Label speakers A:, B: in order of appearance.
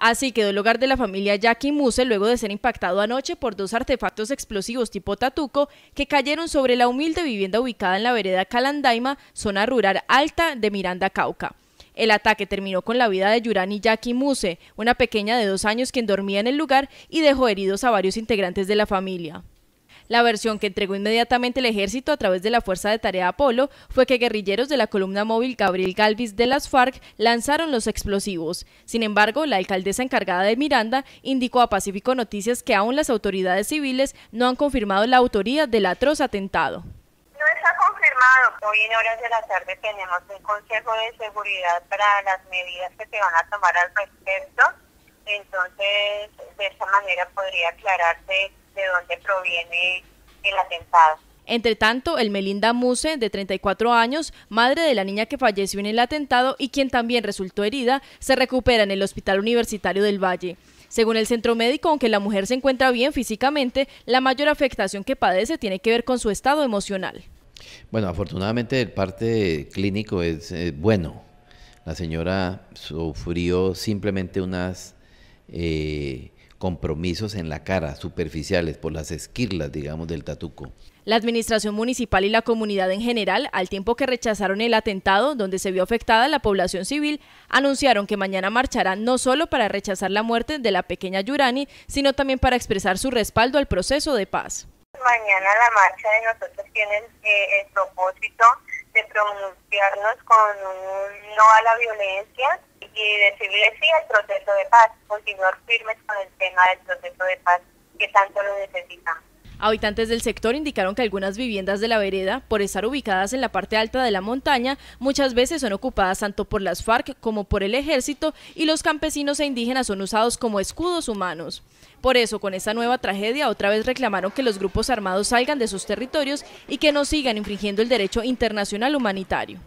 A: Así quedó el hogar de la familia Jackie Muse luego de ser impactado anoche por dos artefactos explosivos tipo tatuco que cayeron sobre la humilde vivienda ubicada en la vereda Calandaima, zona rural alta de Miranda Cauca. El ataque terminó con la vida de Yurani Jackie Muse, una pequeña de dos años quien dormía en el lugar y dejó heridos a varios integrantes de la familia. La versión que entregó inmediatamente el ejército a través de la Fuerza de Tarea Apolo fue que guerrilleros de la columna móvil Gabriel Galvis de las FARC lanzaron los explosivos. Sin embargo, la alcaldesa encargada de Miranda indicó a Pacífico Noticias que aún las autoridades civiles no han confirmado la autoría del atroz atentado.
B: No está confirmado. Hoy en horas de la tarde tenemos un consejo de seguridad para las medidas que se van a tomar al respecto. Entonces, de esa manera podría aclararse de dónde proviene
A: el atentado. Entre tanto, el Melinda Muse, de 34 años, madre de la niña que falleció en el atentado y quien también resultó herida, se recupera en el Hospital Universitario del Valle. Según el centro médico, aunque la mujer se encuentra bien físicamente, la mayor afectación que padece tiene que ver con su estado emocional.
C: Bueno, afortunadamente el parte clínico es eh, bueno. La señora sufrió simplemente unas eh, compromisos en la cara, superficiales, por las esquirlas, digamos, del tatuco.
A: La administración municipal y la comunidad en general, al tiempo que rechazaron el atentado donde se vio afectada la población civil, anunciaron que mañana marcharán no solo para rechazar la muerte de la pequeña Yurani, sino también para expresar su respaldo al proceso de paz.
B: Mañana la marcha de nosotros tiene eh, el propósito de pronunciarnos con un no a la violencia, y decirle sí al proceso de paz, continuar firmes con el tema del proceso de paz que
A: tanto lo necesita. Habitantes del sector indicaron que algunas viviendas de la vereda, por estar ubicadas en la parte alta de la montaña, muchas veces son ocupadas tanto por las FARC como por el ejército y los campesinos e indígenas son usados como escudos humanos. Por eso, con esta nueva tragedia, otra vez reclamaron que los grupos armados salgan de sus territorios y que no sigan infringiendo el derecho internacional humanitario.